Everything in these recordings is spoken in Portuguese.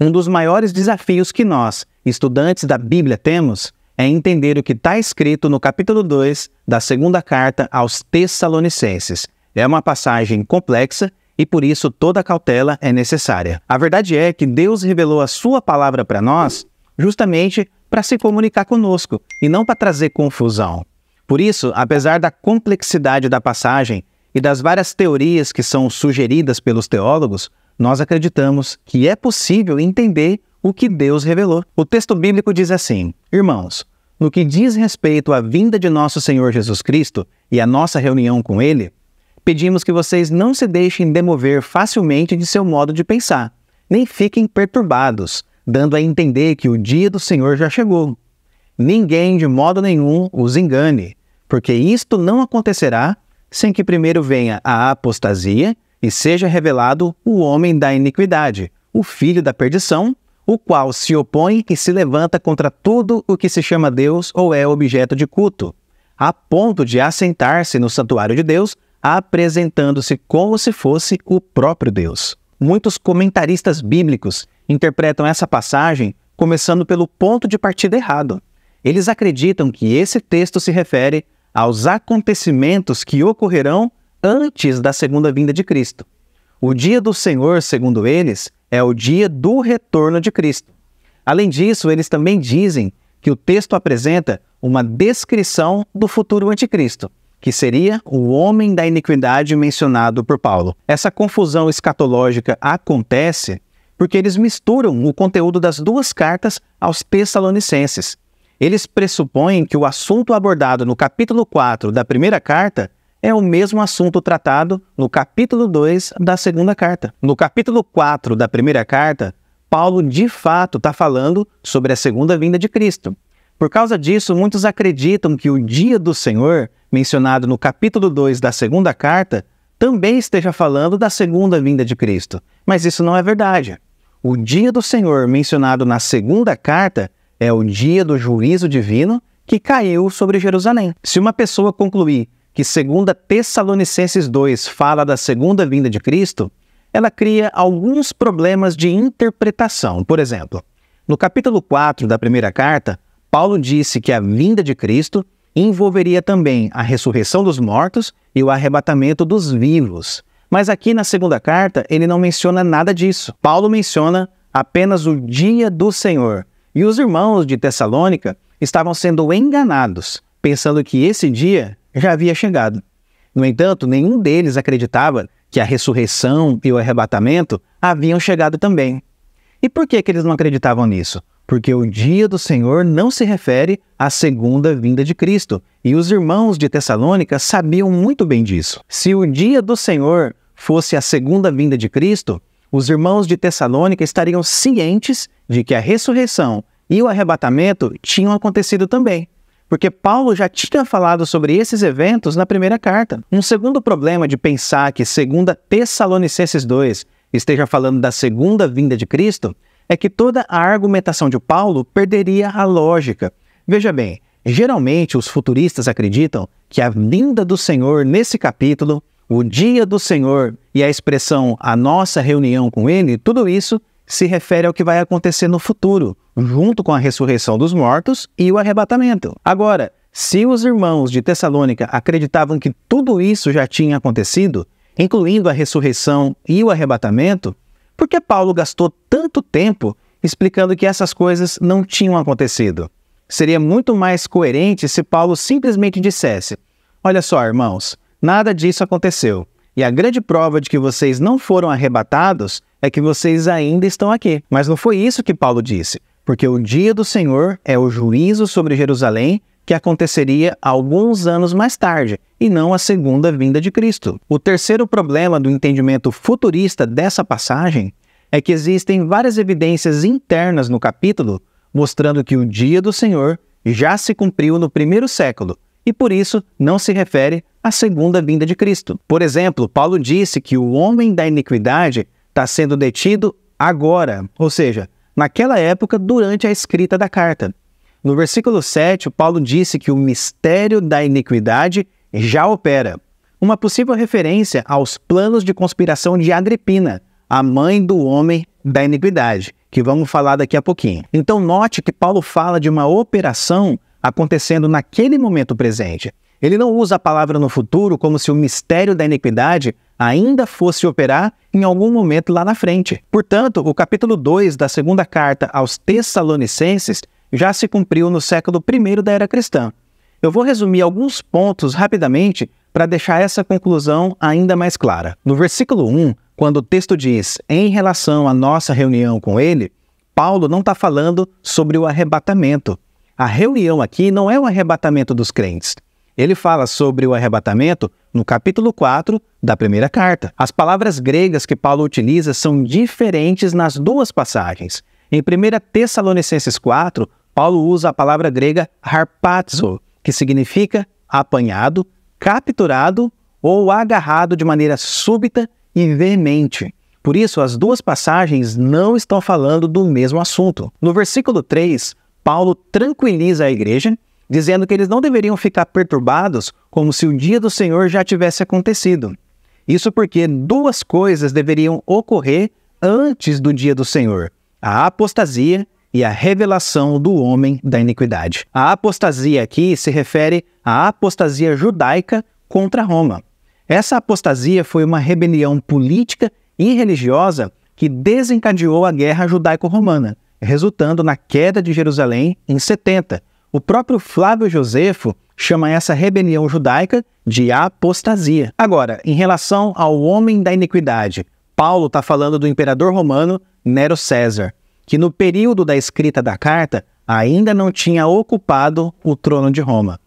Um dos maiores desafios que nós, estudantes da Bíblia, temos é entender o que está escrito no capítulo 2 da segunda carta aos Tessalonicenses. É uma passagem complexa e por isso toda cautela é necessária. A verdade é que Deus revelou a sua palavra para nós justamente para se comunicar conosco e não para trazer confusão. Por isso, apesar da complexidade da passagem e das várias teorias que são sugeridas pelos teólogos, nós acreditamos que é possível entender o que Deus revelou. O texto bíblico diz assim: Irmãos, no que diz respeito à vinda de nosso Senhor Jesus Cristo e à nossa reunião com Ele, pedimos que vocês não se deixem demover facilmente de seu modo de pensar, nem fiquem perturbados, dando a entender que o dia do Senhor já chegou. Ninguém, de modo nenhum, os engane, porque isto não acontecerá sem que primeiro venha a apostasia e seja revelado o homem da iniquidade, o filho da perdição, o qual se opõe e se levanta contra tudo o que se chama Deus ou é objeto de culto, a ponto de assentar-se no santuário de Deus apresentando-se como se fosse o próprio Deus. Muitos comentaristas bíblicos interpretam essa passagem começando pelo ponto de partida errado. Eles acreditam que esse texto se refere aos acontecimentos que ocorrerão antes da segunda vinda de Cristo. O dia do Senhor, segundo eles, é o dia do retorno de Cristo. Além disso, eles também dizem que o texto apresenta uma descrição do futuro anticristo que seria o homem da iniquidade mencionado por Paulo. Essa confusão escatológica acontece porque eles misturam o conteúdo das duas cartas aos Tessalonicenses. Eles pressupõem que o assunto abordado no capítulo 4 da primeira carta é o mesmo assunto tratado no capítulo 2 da segunda carta. No capítulo 4 da primeira carta, Paulo de fato está falando sobre a segunda vinda de Cristo. Por causa disso, muitos acreditam que o dia do Senhor, mencionado no capítulo 2 da segunda carta, também esteja falando da segunda vinda de Cristo. Mas isso não é verdade. O dia do Senhor, mencionado na segunda carta, é o dia do juízo divino que caiu sobre Jerusalém. Se uma pessoa concluir que segunda Tessalonicenses 2 fala da segunda vinda de Cristo, ela cria alguns problemas de interpretação. Por exemplo, no capítulo 4 da primeira carta, Paulo disse que a vinda de Cristo envolveria também a ressurreição dos mortos e o arrebatamento dos vivos. Mas aqui na segunda carta, ele não menciona nada disso. Paulo menciona apenas o dia do Senhor. E os irmãos de Tessalônica estavam sendo enganados, pensando que esse dia já havia chegado. No entanto, nenhum deles acreditava que a ressurreição e o arrebatamento haviam chegado também. E por que, que eles não acreditavam nisso? porque o dia do Senhor não se refere à segunda vinda de Cristo. E os irmãos de Tessalônica sabiam muito bem disso. Se o dia do Senhor fosse a segunda vinda de Cristo, os irmãos de Tessalônica estariam cientes de que a ressurreição e o arrebatamento tinham acontecido também. Porque Paulo já tinha falado sobre esses eventos na primeira carta. Um segundo problema de pensar que segundo Tessalonicenses 2 esteja falando da segunda vinda de Cristo é que toda a argumentação de Paulo perderia a lógica. Veja bem, geralmente os futuristas acreditam que a vinda do Senhor nesse capítulo, o dia do Senhor e a expressão a nossa reunião com ele, tudo isso se refere ao que vai acontecer no futuro, junto com a ressurreição dos mortos e o arrebatamento. Agora, se os irmãos de Tessalônica acreditavam que tudo isso já tinha acontecido, incluindo a ressurreição e o arrebatamento, por que Paulo gastou tanto tanto tempo explicando que essas coisas não tinham acontecido? Seria muito mais coerente se Paulo simplesmente dissesse: Olha só, irmãos, nada disso aconteceu. E a grande prova de que vocês não foram arrebatados é que vocês ainda estão aqui. Mas não foi isso que Paulo disse, porque o dia do Senhor é o juízo sobre Jerusalém que aconteceria alguns anos mais tarde, e não a segunda vinda de Cristo. O terceiro problema do entendimento futurista dessa passagem é que existem várias evidências internas no capítulo mostrando que o dia do Senhor já se cumpriu no primeiro século e por isso não se refere à segunda vinda de Cristo. Por exemplo, Paulo disse que o homem da iniquidade está sendo detido agora, ou seja, naquela época durante a escrita da carta. No versículo 7, Paulo disse que o mistério da iniquidade já opera, uma possível referência aos planos de conspiração de Agripina, a mãe do homem da iniquidade, que vamos falar daqui a pouquinho. Então, note que Paulo fala de uma operação acontecendo naquele momento presente. Ele não usa a palavra no futuro como se o mistério da iniquidade ainda fosse operar em algum momento lá na frente. Portanto, o capítulo 2 da segunda carta aos Tessalonicenses já se cumpriu no século I da era cristã. Eu vou resumir alguns pontos rapidamente para deixar essa conclusão ainda mais clara. No versículo 1, quando o texto diz em relação à nossa reunião com ele, Paulo não está falando sobre o arrebatamento. A reunião aqui não é o arrebatamento dos crentes. Ele fala sobre o arrebatamento no capítulo 4 da primeira carta. As palavras gregas que Paulo utiliza são diferentes nas duas passagens. Em 1 Tessalonicenses 4, Paulo usa a palavra grega harpazo, que significa apanhado, capturado ou agarrado de maneira súbita e veemente. Por isso, as duas passagens não estão falando do mesmo assunto. No versículo 3, Paulo tranquiliza a igreja, dizendo que eles não deveriam ficar perturbados como se o dia do Senhor já tivesse acontecido. Isso porque duas coisas deveriam ocorrer antes do dia do Senhor: a apostasia e a revelação do homem da iniquidade. A apostasia aqui se refere à apostasia judaica contra Roma. Essa apostasia foi uma rebelião política e religiosa que desencadeou a Guerra Judaico-Romana, resultando na queda de Jerusalém em 70. O próprio Flávio Josefo chama essa rebelião judaica de apostasia. Agora, em relação ao homem da iniquidade, Paulo está falando do imperador romano Nero César, que no período da escrita da carta ainda não tinha ocupado o trono de Roma.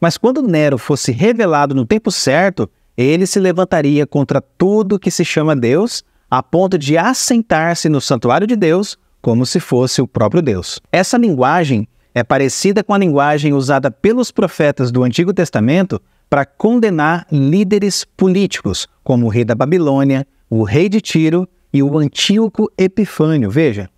Mas quando Nero fosse revelado no tempo certo, ele se levantaria contra tudo que se chama Deus, a ponto de assentar-se no santuário de Deus como se fosse o próprio Deus. Essa linguagem é parecida com a linguagem usada pelos profetas do Antigo Testamento para condenar líderes políticos, como o rei da Babilônia, o rei de Tiro e o Antíoco Epifânio. Veja,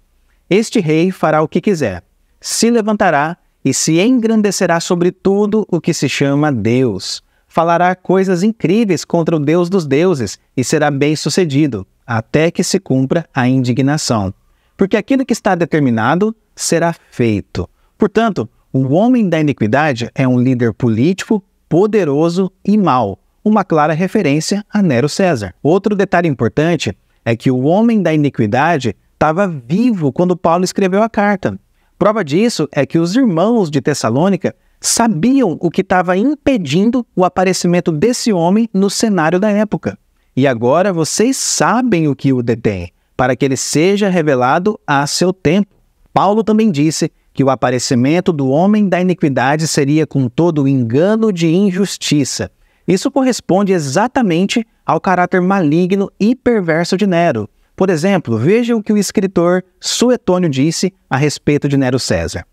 este rei fará o que quiser, se levantará e se engrandecerá sobre tudo o que se chama Deus falará coisas incríveis contra o Deus dos deuses e será bem-sucedido, até que se cumpra a indignação. Porque aquilo que está determinado será feito. Portanto, o homem da iniquidade é um líder político, poderoso e mau, uma clara referência a Nero César. Outro detalhe importante é que o homem da iniquidade estava vivo quando Paulo escreveu a carta. Prova disso é que os irmãos de Tessalônica sabiam o que estava impedindo o aparecimento desse homem no cenário da época. E agora vocês sabem o que o detém, para que ele seja revelado a seu tempo. Paulo também disse que o aparecimento do homem da iniquidade seria com todo o engano de injustiça. Isso corresponde exatamente ao caráter maligno e perverso de Nero. Por exemplo, veja o que o escritor Suetônio disse a respeito de Nero César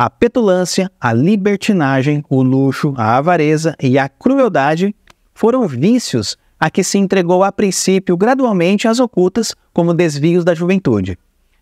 a petulância, a libertinagem, o luxo, a avareza e a crueldade foram vícios a que se entregou a princípio gradualmente às ocultas como desvios da juventude.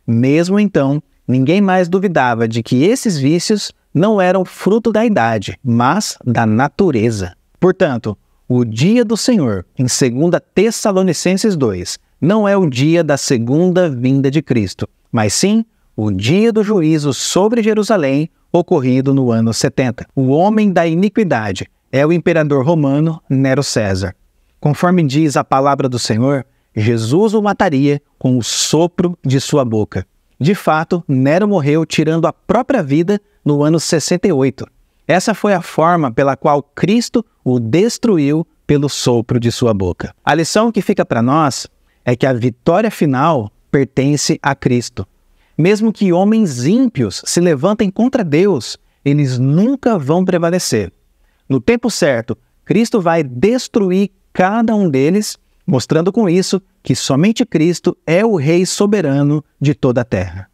Mesmo então, ninguém mais duvidava de que esses vícios não eram fruto da idade, mas da natureza. Portanto, o dia do Senhor, em 2 Tessalonicenses 2, não é o dia da segunda vinda de Cristo, mas sim o dia do juízo sobre Jerusalém, ocorrido no ano 70. O homem da iniquidade é o imperador romano Nero César. Conforme diz a palavra do Senhor, Jesus o mataria com o sopro de sua boca. De fato, Nero morreu tirando a própria vida no ano 68. Essa foi a forma pela qual Cristo o destruiu pelo sopro de sua boca. A lição que fica para nós é que a vitória final pertence a Cristo. Mesmo que homens ímpios se levantem contra Deus, eles nunca vão prevalecer. No tempo certo, Cristo vai destruir cada um deles, mostrando com isso que somente Cristo é o Rei soberano de toda a terra.